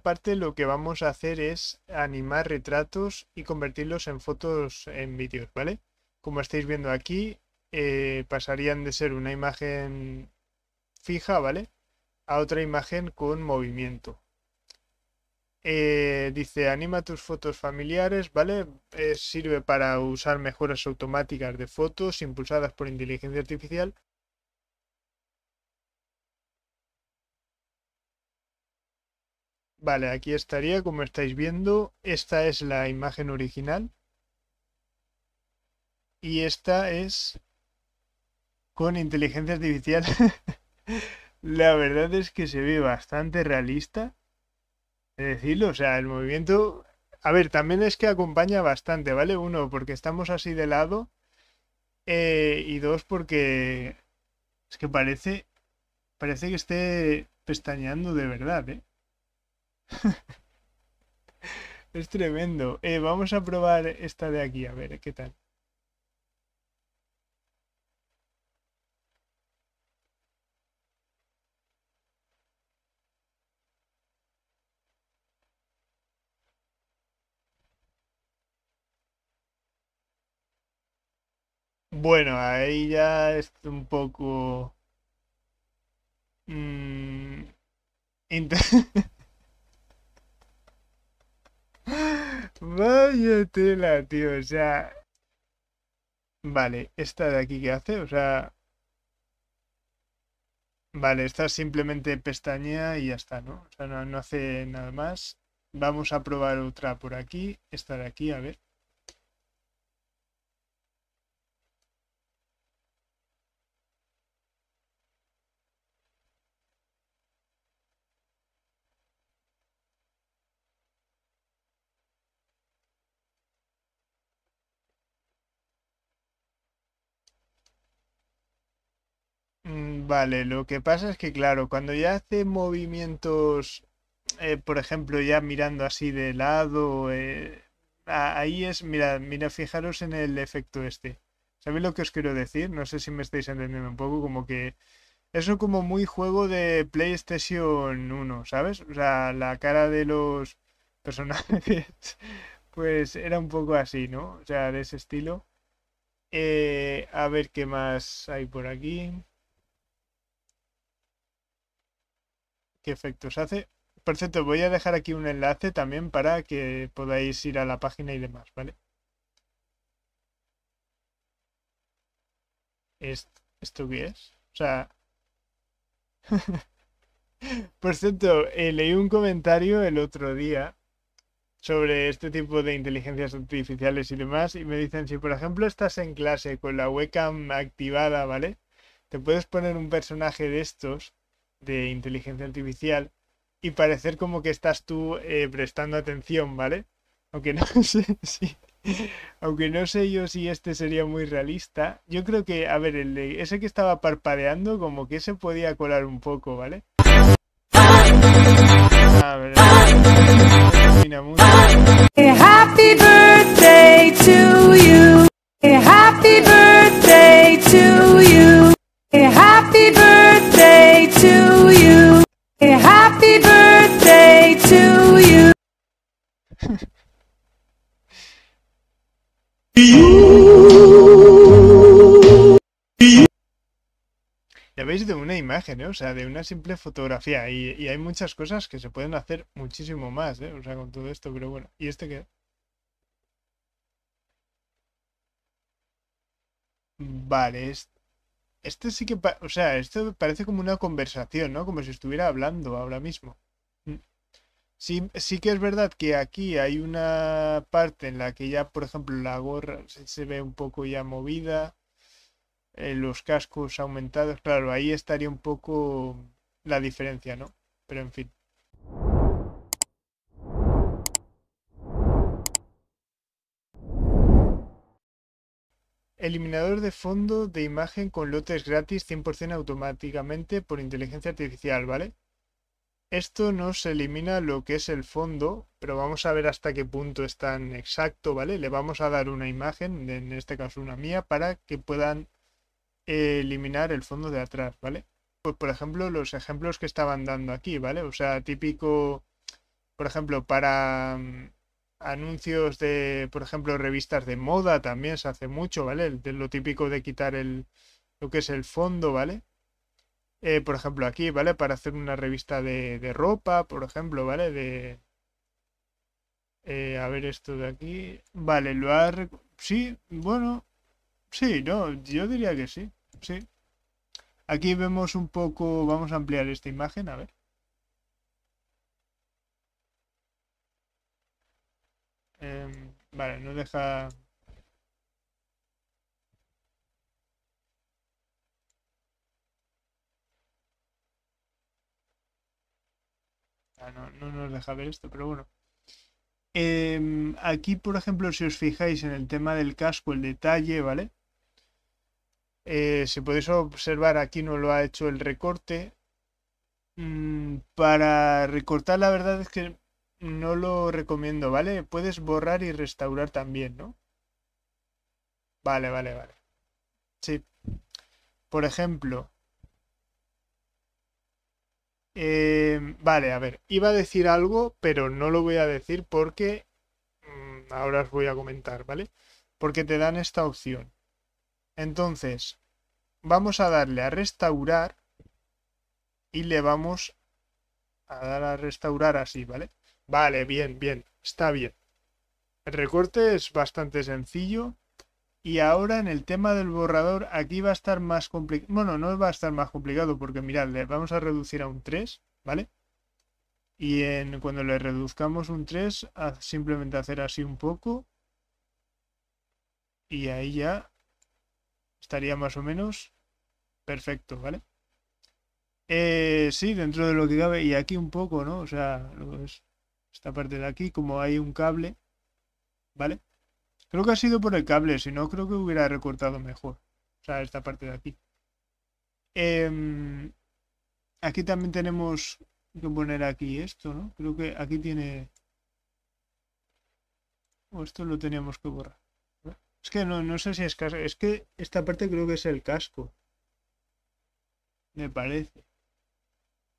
parte lo que vamos a hacer es animar retratos y convertirlos en fotos en vídeos, ¿vale? Como estáis viendo aquí, eh, pasarían de ser una imagen fija, ¿vale? A otra imagen con movimiento. Eh, dice, anima tus fotos familiares, ¿vale? Eh, sirve para usar mejoras automáticas de fotos impulsadas por inteligencia artificial Vale, aquí estaría, como estáis viendo, esta es la imagen original. Y esta es con inteligencia artificial. la verdad es que se ve bastante realista. Es decirlo, o sea, el movimiento... A ver, también es que acompaña bastante, ¿vale? Uno, porque estamos así de lado. Eh, y dos, porque... Es que parece... Parece que esté pestañeando de verdad, ¿eh? es tremendo. Eh, vamos a probar esta de aquí, a ver qué tal. Bueno, ahí ya es un poco... Mm, Vaya tela, tío, o sea... Vale, esta de aquí que hace, o sea... Vale, esta simplemente pestaña y ya está, ¿no? O sea, no, no hace nada más. Vamos a probar otra por aquí, esta de aquí, a ver. Vale, lo que pasa es que, claro, cuando ya hace movimientos, eh, por ejemplo, ya mirando así de lado, eh, ahí es, mira, mira, fijaros en el efecto este. ¿Sabéis lo que os quiero decir? No sé si me estáis entendiendo un poco, como que eso como muy juego de PlayStation 1, ¿sabes? O sea, la cara de los personajes, pues era un poco así, ¿no? O sea, de ese estilo. Eh, a ver qué más hay por aquí. qué efectos hace. Por cierto, voy a dejar aquí un enlace también para que podáis ir a la página y demás, ¿vale? ¿Esto, qué es? O sea... Por cierto, eh, leí un comentario el otro día sobre este tipo de inteligencias artificiales y demás y me dicen, si por ejemplo estás en clase con la webcam activada, ¿vale? Te puedes poner un personaje de estos de inteligencia artificial y parecer como que estás tú eh, prestando atención, ¿vale? Aunque no sé si... Aunque no sé yo si este sería muy realista, yo creo que, a ver, el de, ese que estaba parpadeando, como que se podía colar un poco, ¿vale? birthday ah, eh, Happy birthday to you. Eh, veis de una imagen, ¿eh? o sea, de una simple fotografía. Y, hay muchas cosas que se pueden hacer muchísimo más, ¿eh? o con todo esto, pero bueno. ¿Y este que Vale, este, sí que, o sea, esto parece como una conversación, ¿no? Como si estuviera hablando ahora mismo. Mm. Sí, sí que es verdad que aquí hay una parte en la que ya, por ejemplo, la gorra se ve un poco ya movida. Eh, los cascos aumentados, claro, ahí estaría un poco la diferencia, ¿no? Pero en fin. Eliminador de fondo de imagen con lotes gratis 100% automáticamente por inteligencia artificial, ¿vale? Esto nos elimina lo que es el fondo, pero vamos a ver hasta qué punto es tan exacto, ¿vale? Le vamos a dar una imagen, en este caso una mía, para que puedan eliminar el fondo de atrás, ¿vale? Pues por ejemplo, los ejemplos que estaban dando aquí, ¿vale? O sea, típico, por ejemplo, para mm, anuncios de, por ejemplo, revistas de moda también se hace mucho, ¿vale? lo típico de quitar el, lo que es el fondo, ¿vale? Eh, por ejemplo, aquí, ¿vale? Para hacer una revista de, de ropa, por ejemplo, ¿vale? De... Eh, a ver esto de aquí. Vale, lo Sí, bueno, Sí, no, yo diría que sí. Sí. Aquí vemos un poco, vamos a ampliar esta imagen, a ver. Em, vale, no deja... Ah, no, no nos deja ver esto, pero bueno. Em, aquí, por ejemplo, si os fijáis en el tema del casco, el detalle, ¿vale? Eh, si podéis observar, aquí no lo ha hecho el recorte. Mm, para recortar, la verdad es que no lo recomiendo, ¿vale? Puedes borrar y restaurar también, ¿no? Vale, vale, vale. Sí. Por ejemplo. Eh, vale, a ver. Iba a decir algo, pero no lo voy a decir porque... Mm, ahora os voy a comentar, ¿vale? Porque te dan esta opción. Entonces, vamos a darle a restaurar y le vamos a dar a restaurar así, ¿vale? Vale, bien, bien, está bien. El recorte es bastante sencillo. Y ahora en el tema del borrador, aquí va a estar más complicado. Bueno, no va a estar más complicado porque mirad, le vamos a reducir a un 3, ¿vale? Y en, cuando le reduzcamos un 3, simplemente hacer así un poco. Y ahí ya estaría más o menos perfecto, ¿vale? Eh, sí, dentro de lo que cabe, y aquí un poco, ¿no? O sea, esta parte de aquí, como hay un cable, ¿vale? Creo que ha sido por el cable, si no, creo que hubiera recortado mejor. O sea, esta parte de aquí. Em, aquí también tenemos que poner aquí esto, ¿no? Creo que aquí tiene... O esto lo teníamos que borrar. Es que no, sé si es casco. Es que esta parte creo que es el casco. Me parece.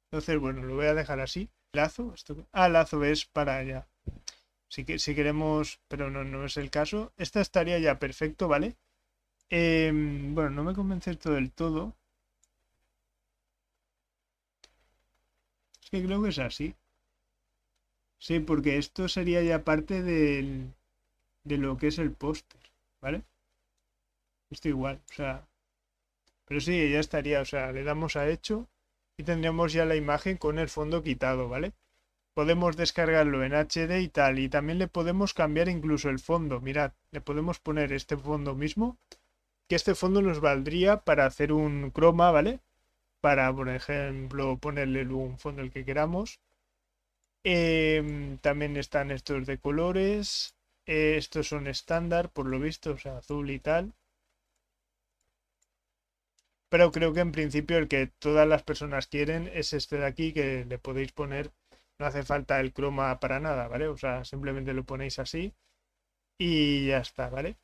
Entonces, bueno, lo voy a dejar así. Lazo. Esto... Ah, lazo es para allá. Si, que, si queremos, pero no, no es el caso. Esta estaría ya perfecto, ¿vale? Em, bueno, no me convence esto del todo. Es que creo que es así. Sí, porque esto sería ya parte del, de lo que es el póster. ¿Vale? Esto igual, o sea... Pero sí, ya estaría, o sea, le damos a hecho y tendríamos ya la imagen con el fondo quitado, ¿vale? Podemos descargarlo en HD y tal, y también le podemos cambiar incluso el fondo, mirad, le podemos poner este fondo mismo, que este fondo nos valdría para hacer un croma, ¿vale? Para, por ejemplo, ponerle un fondo el que queramos. Em, también están estos de colores. Eh, estos son estándar, por lo visto, o sea, azul y tal. Pero creo que en principio el que todas las personas quieren es este de aquí, que le podéis poner, no hace falta el croma para nada, ¿vale? O sea, simplemente lo ponéis así y ya está, ¿vale?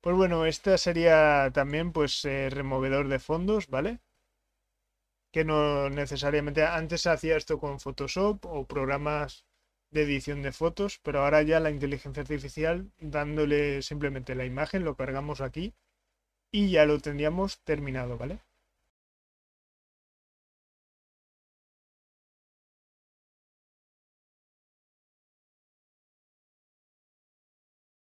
Pues bueno, este sería también pues eh, removedor de fondos, ¿vale? Que no necesariamente, antes hacía esto con Photoshop o programas de edición de fotos, pero ahora ya la inteligencia artificial, dándole simplemente la imagen, lo cargamos aquí y ya lo tendríamos terminado, ¿vale?